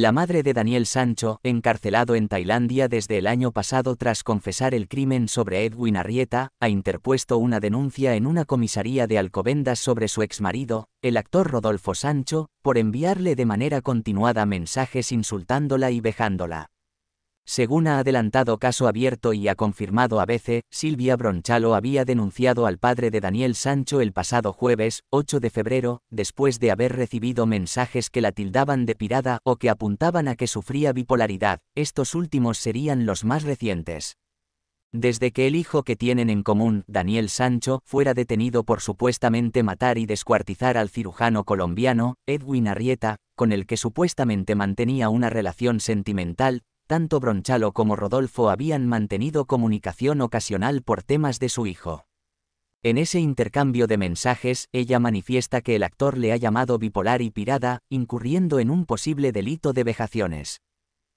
La madre de Daniel Sancho, encarcelado en Tailandia desde el año pasado tras confesar el crimen sobre Edwin Arrieta, ha interpuesto una denuncia en una comisaría de Alcobendas sobre su exmarido, el actor Rodolfo Sancho, por enviarle de manera continuada mensajes insultándola y vejándola. Según ha adelantado caso abierto y ha confirmado ABC, Silvia Bronchalo había denunciado al padre de Daniel Sancho el pasado jueves, 8 de febrero, después de haber recibido mensajes que la tildaban de pirada o que apuntaban a que sufría bipolaridad, estos últimos serían los más recientes. Desde que el hijo que tienen en común, Daniel Sancho, fuera detenido por supuestamente matar y descuartizar al cirujano colombiano, Edwin Arrieta, con el que supuestamente mantenía una relación sentimental, tanto Bronchalo como Rodolfo habían mantenido comunicación ocasional por temas de su hijo. En ese intercambio de mensajes, ella manifiesta que el actor le ha llamado bipolar y pirada, incurriendo en un posible delito de vejaciones.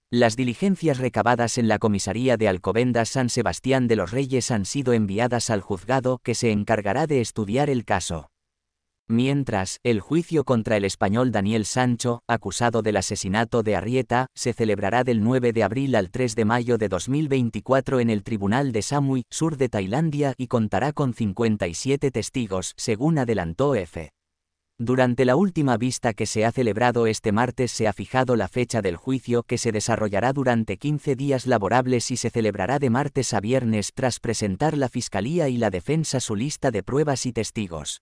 Las diligencias recabadas en la comisaría de Alcobendas San Sebastián de los Reyes han sido enviadas al juzgado que se encargará de estudiar el caso. Mientras, el juicio contra el español Daniel Sancho, acusado del asesinato de Arrieta, se celebrará del 9 de abril al 3 de mayo de 2024 en el Tribunal de Samui, sur de Tailandia, y contará con 57 testigos, según adelantó F. Durante la última vista que se ha celebrado este martes se ha fijado la fecha del juicio que se desarrollará durante 15 días laborables y se celebrará de martes a viernes tras presentar la Fiscalía y la Defensa su lista de pruebas y testigos.